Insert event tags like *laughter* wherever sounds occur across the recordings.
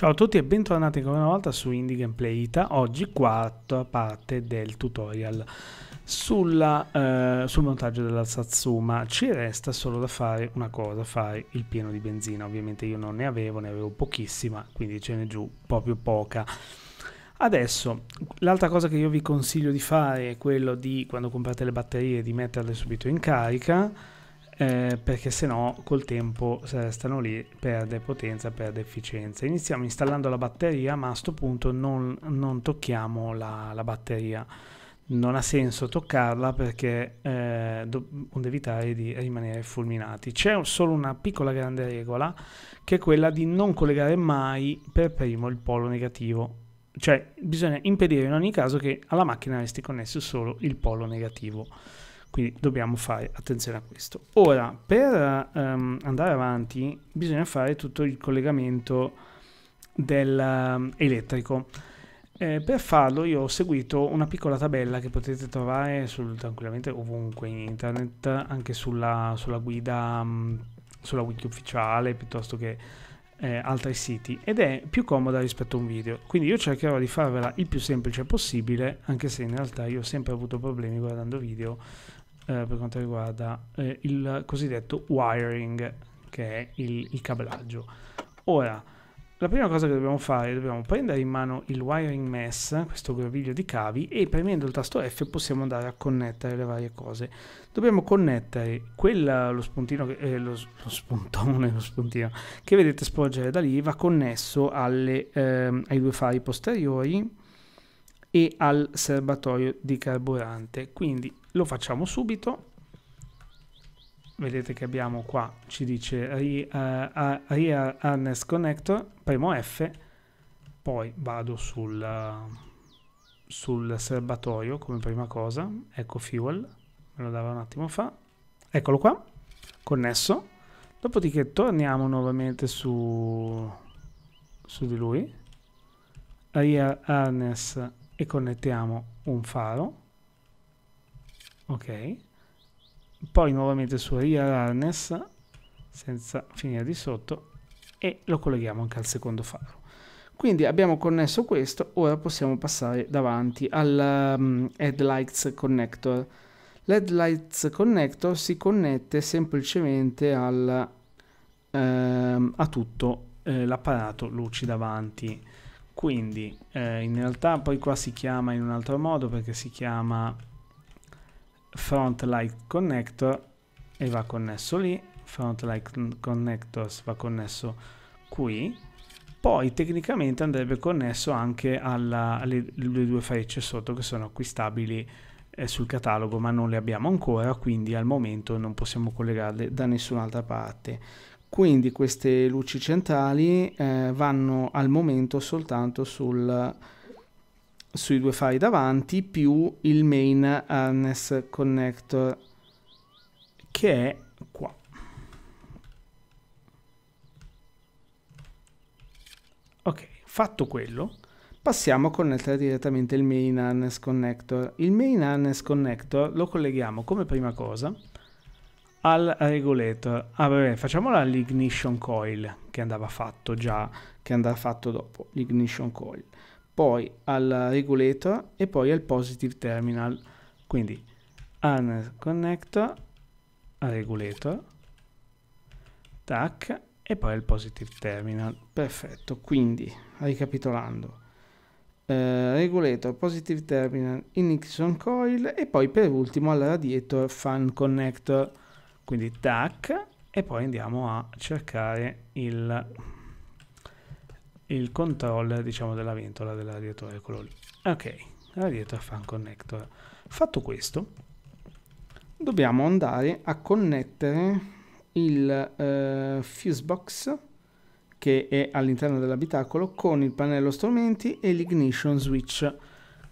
Ciao a tutti e bentornati ancora una volta su Indie Gameplay Ita, oggi quarta parte del tutorial sulla, eh, sul montaggio della Satsuma. Ci resta solo da fare una cosa, fare il pieno di benzina, ovviamente io non ne avevo, ne avevo pochissima, quindi ce n'è giù proprio poca. Adesso, l'altra cosa che io vi consiglio di fare è quello di, quando comprate le batterie, di metterle subito in carica, eh, perché se no col tempo se restano lì perde potenza, perde efficienza. Iniziamo installando la batteria ma a questo punto non, non tocchiamo la, la, batteria. Non ha senso toccarla perché eh, dobbiamo evitare di rimanere fulminati. C'è solo una piccola grande regola che è quella di non collegare mai per primo il polo negativo cioè bisogna impedire in ogni caso che alla macchina resti connesso solo il polo negativo. Quindi dobbiamo fare attenzione a questo. Ora, per um, andare avanti, bisogna fare tutto il collegamento del, ehm, elettrico. Eh, per farlo io ho seguito una piccola tabella che potete trovare sul, tranquillamente ovunque in internet, anche sulla, sulla guida, sulla wiki ufficiale, piuttosto che eh, altri siti ed è più comoda rispetto a un video quindi io cercherò di farvela il più semplice possibile anche se in realtà io ho sempre avuto problemi guardando video eh, per quanto riguarda eh, il cosiddetto wiring che è il, il cablaggio ora la prima cosa che dobbiamo fare, dobbiamo prendere in mano il wiring mess, questo groviglio di cavi, e premendo il tasto F possiamo andare a connettere le varie cose. Dobbiamo connettere quella, lo spuntino, eh, lo, lo, spuntone, lo spuntino, che vedete sporgere da lì, va connesso alle, eh, ai due fari posteriori e al serbatoio di carburante. Quindi lo facciamo subito vedete che abbiamo qua, ci dice eh, Rear Harness Connector, premo F, poi vado sul, sul serbatoio come prima cosa, ecco Fuel, me lo dava un attimo fa, eccolo qua, connesso, dopodiché torniamo nuovamente su, su di lui, Rear Harness e connettiamo un faro, ok, poi nuovamente su real harness senza finire di sotto e lo colleghiamo anche al secondo faro quindi abbiamo connesso questo ora possiamo passare davanti al um, mm, headlights connector l'headlights connector si connette semplicemente al, ehm, a tutto eh, l'apparato luci davanti quindi eh, in realtà poi qua si chiama in un altro modo perché si chiama front light connector e va connesso lì front light connectors va connesso qui poi tecnicamente andrebbe connesso anche alla, alle, alle due frecce sotto che sono acquistabili eh, sul catalogo ma non le abbiamo ancora quindi al momento non possiamo collegarle da nessun'altra parte quindi queste luci centrali eh, vanno al momento soltanto sul sui due fari davanti più il main harness connector che è qua. Ok, fatto quello, passiamo a connettere direttamente il main harness connector. Il main harness connector lo colleghiamo come prima cosa al regolator. Ah, vabbè, facciamola l'ignition coil che andava fatto già, che andrà fatto dopo l'ignition coil poi al regulator e poi al positive terminal. Quindi harness connector, regulator, tac, e poi al positive terminal. Perfetto, quindi ricapitolando. Eh, regulator, positive terminal, ignition coil e poi per ultimo al radiator fan connector. Quindi tac e poi andiamo a cercare il il controller diciamo della ventola del radiatore quello lì ok radiator fan connector fatto questo dobbiamo andare a connettere il eh, box che è all'interno dell'abitacolo con il pannello strumenti e l'ignition switch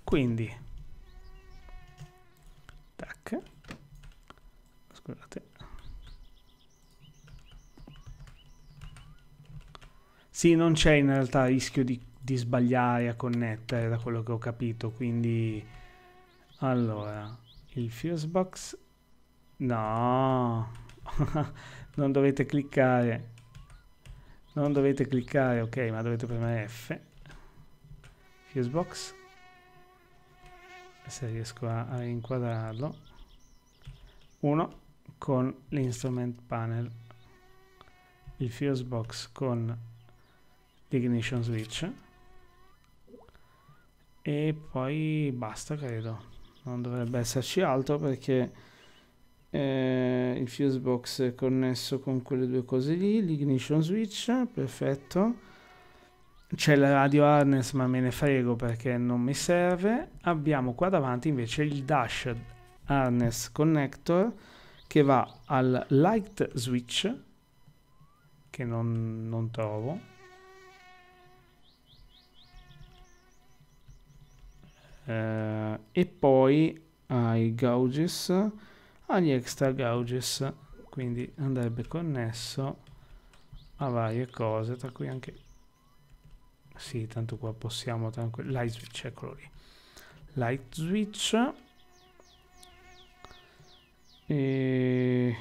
quindi tac scusate Sì, non c'è in realtà rischio di, di sbagliare a connettere, da quello che ho capito, quindi... Allora, il Fusebox... No, *laughs* non dovete cliccare. Non dovete cliccare, ok, ma dovete premere F. Fusebox. Se riesco a, a inquadrarlo. 1 con l'instrument panel. Il Fusebox con l'ignition switch e poi basta credo non dovrebbe esserci altro perché eh, il fuse box è connesso con quelle due cose lì l'ignition switch perfetto c'è la radio harness ma me ne frego perché non mi serve abbiamo qua davanti invece il dash harness connector che va al light switch che non, non trovo eh, e poi ai gauges agli extra gauges quindi andrebbe connesso a varie cose tra cui anche sì tanto qua possiamo tranquillo light switch eccolo lì light switch e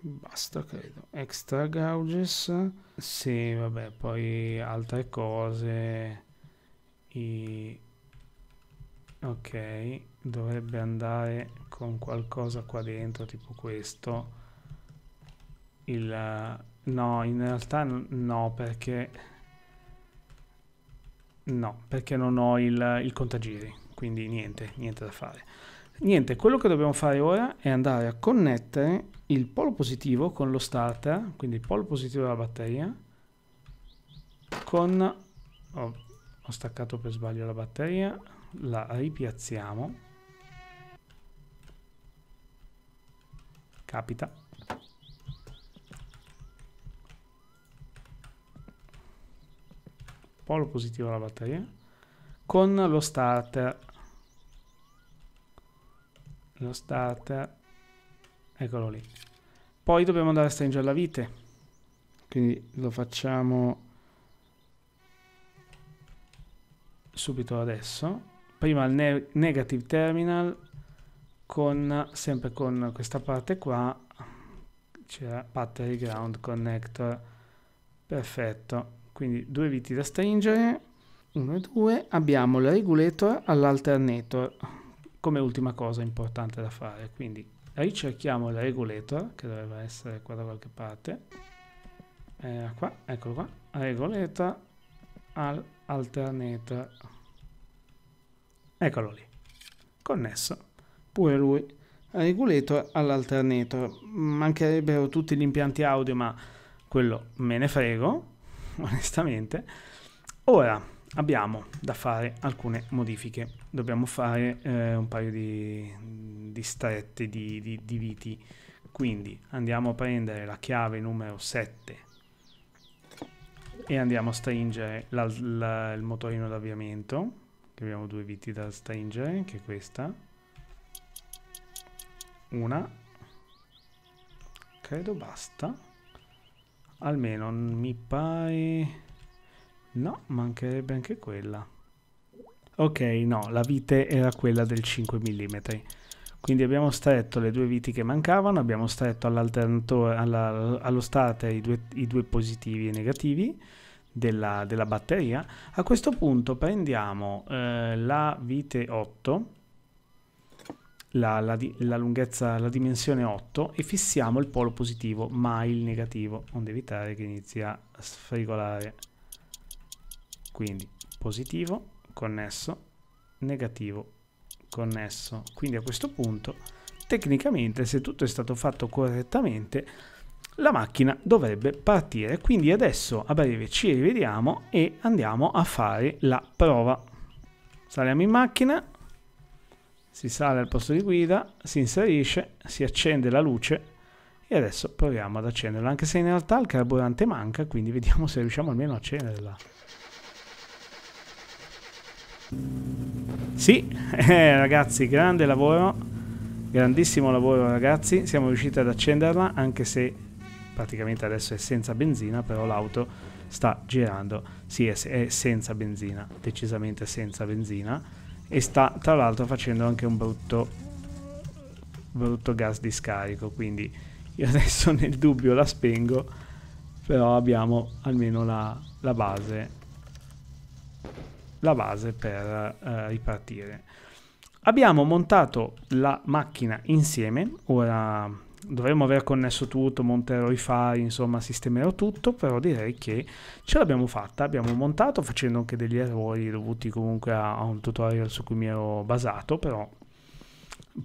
basta credo extra gauges sì vabbè poi altre cose i ok dovrebbe andare con qualcosa qua dentro tipo questo il no in realtà no perché no perché non ho il, il contagiri quindi niente niente da fare niente quello che dobbiamo fare ora è andare a connettere il polo positivo con lo starter quindi il polo positivo della batteria con oh, ho staccato per sbaglio la batteria la ripiazziamo capita polo positivo alla batteria con lo starter lo starter eccolo lì poi dobbiamo andare a stringere la vite quindi lo facciamo subito adesso prima il ne negative terminal con, sempre con questa parte qua c'era battery ground connector perfetto quindi due viti da stringere 1 e 2 abbiamo il regulator all'alternator come ultima cosa importante da fare quindi ricerchiamo il regulator che doveva essere qua da qualche parte eh, qua, eccolo qua regulator all'alternator Eccolo lì. Connesso. Pure lui. Regulator all'alternator. Mancherebbero tutti gli impianti audio, ma quello me ne frego, *laughs* onestamente. Ora abbiamo da fare alcune modifiche. Dobbiamo fare eh, un paio di, di strette, di, di, di viti. Quindi andiamo a prendere la chiave numero 7 e andiamo a stringere la, la, il motorino d'avviamento abbiamo due viti da stringere, anche questa. Una. Credo basta. Almeno mi pare... No, mancherebbe anche quella. Ok, no, la vite era quella del 5 mm. Quindi abbiamo stretto le due viti che mancavano, abbiamo stretto all alla, allo starter i due, i due positivi e negativi, della, della batteria. A questo punto prendiamo eh, la vite 8, la, la, la, lunghezza, la dimensione 8 e fissiamo il polo positivo, ma il negativo, onde evitare che inizi a sfregolare. Quindi positivo, connesso, negativo, connesso. Quindi a questo punto, tecnicamente, se tutto è stato fatto correttamente, la macchina dovrebbe partire. Quindi adesso a breve ci rivediamo e andiamo a fare la prova. Saliamo in macchina, si sale al posto di guida, si inserisce, si accende la luce e adesso proviamo ad accenderla, anche se in realtà il carburante manca, quindi vediamo se riusciamo almeno a accenderla. Sì, *laughs* eh, ragazzi, grande lavoro, grandissimo lavoro ragazzi, siamo riusciti ad accenderla anche se praticamente adesso è senza benzina, però l'auto sta girando, sì è, è senza benzina, decisamente senza benzina e sta tra l'altro facendo anche un brutto, brutto gas di scarico, quindi io *laughs* adesso nel dubbio la spengo, però abbiamo almeno la, la base la base per eh, ripartire. Abbiamo montato la macchina insieme, ora dovremmo aver connesso tutto, monterò i file, insomma sistemerò tutto, però direi che ce l'abbiamo fatta, abbiamo montato facendo anche degli errori dovuti comunque a, a un tutorial su cui mi ero basato, però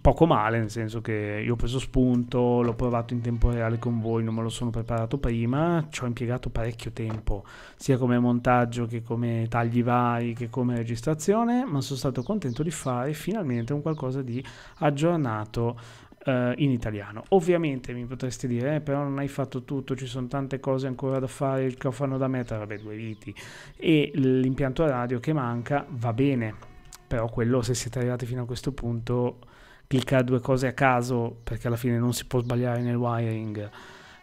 poco male, nel senso che io ho preso spunto, l'ho provato in tempo reale con voi, non me lo sono preparato prima, ci ho impiegato parecchio tempo, sia come montaggio che come tagli vari che come registrazione, ma sono stato contento di fare finalmente un qualcosa di aggiornato eh, in italiano. Ovviamente mi potresti dire, eh, però non hai fatto tutto, ci sono tante cose ancora da fare, il cofano da meta, vabbè due viti, e l'impianto radio che manca va bene, però quello se siete arrivati fino a questo punto cliccare due cose a caso perché alla fine non si può sbagliare nel wiring.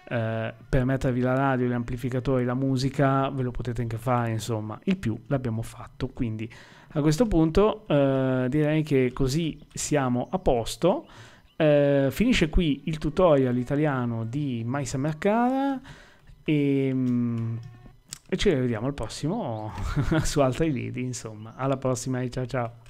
Eh, per mettervi la radio, gli amplificatori, la musica, ve lo potete anche fare, insomma, il più l'abbiamo fatto. Quindi a questo punto eh, direi che così siamo a posto. Eh, finisce qui il tutorial italiano di Mais Mercada e, ehm, e ci rivediamo al prossimo *laughs* su altri lidi, insomma. Alla prossima e ciao ciao.